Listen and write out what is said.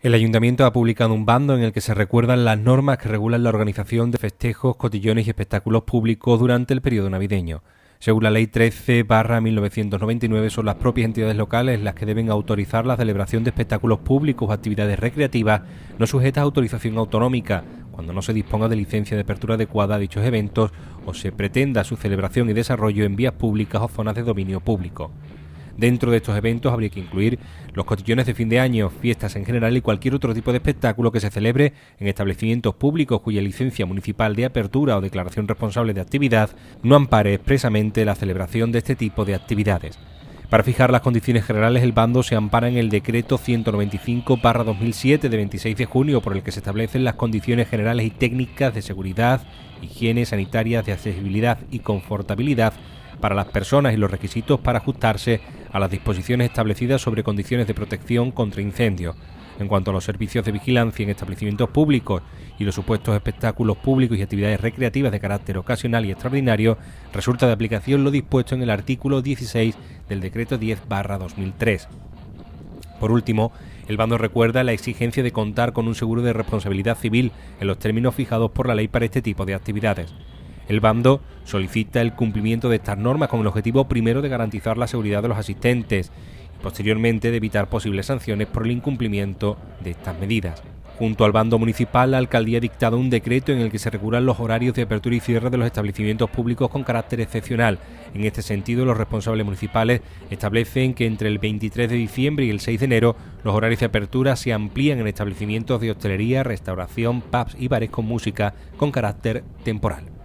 El ayuntamiento ha publicado un bando en el que se recuerdan las normas que regulan la organización de festejos, cotillones y espectáculos públicos durante el periodo navideño. Según la Ley 13-1999 son las propias entidades locales las que deben autorizar la celebración de espectáculos públicos o actividades recreativas no sujetas a autorización autonómica, cuando no se disponga de licencia de apertura adecuada a dichos eventos o se pretenda su celebración y desarrollo en vías públicas o zonas de dominio público. Dentro de estos eventos habría que incluir los cotillones de fin de año, fiestas en general y cualquier otro tipo de espectáculo que se celebre en establecimientos públicos cuya licencia municipal de apertura o declaración responsable de actividad no ampare expresamente la celebración de este tipo de actividades. Para fijar las condiciones generales, el bando se ampara en el decreto 195-2007 de 26 de junio, por el que se establecen las condiciones generales y técnicas de seguridad, higiene, sanitarias, de accesibilidad y confortabilidad para las personas y los requisitos para ajustarse a las disposiciones establecidas sobre condiciones de protección contra incendios. En cuanto a los servicios de vigilancia en establecimientos públicos y los supuestos espectáculos públicos y actividades recreativas de carácter ocasional y extraordinario, resulta de aplicación lo dispuesto en el artículo 16 del Decreto 10-2003. Por último, el bando recuerda la exigencia de contar con un seguro de responsabilidad civil en los términos fijados por la ley para este tipo de actividades. El bando solicita el cumplimiento de estas normas con el objetivo primero de garantizar la seguridad de los asistentes y posteriormente de evitar posibles sanciones por el incumplimiento de estas medidas. Junto al bando municipal, la alcaldía ha dictado un decreto en el que se regulan los horarios de apertura y cierre de los establecimientos públicos con carácter excepcional. En este sentido, los responsables municipales establecen que entre el 23 de diciembre y el 6 de enero los horarios de apertura se amplían en establecimientos de hostelería, restauración, pubs y bares con música con carácter temporal.